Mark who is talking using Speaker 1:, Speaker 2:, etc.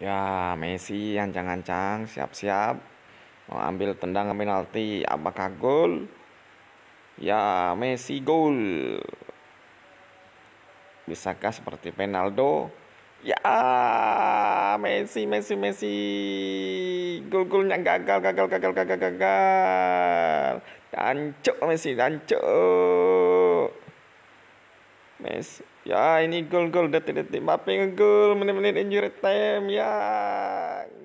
Speaker 1: Ya, Messi ancang-ancang siap-siap mau ambil tendangan penalti. Apakah gol? Ya, Messi gol. Bisakah seperti Penaldo?
Speaker 2: Ya, Messi, Messi, Messi. Gol-golnya gagal, gagal, gagal, gagal, gagal. Dancuk Messi, dancuk. Messi. Ya ini gol gol detik-detik Mbappe ngegol menit-menit injury time ya.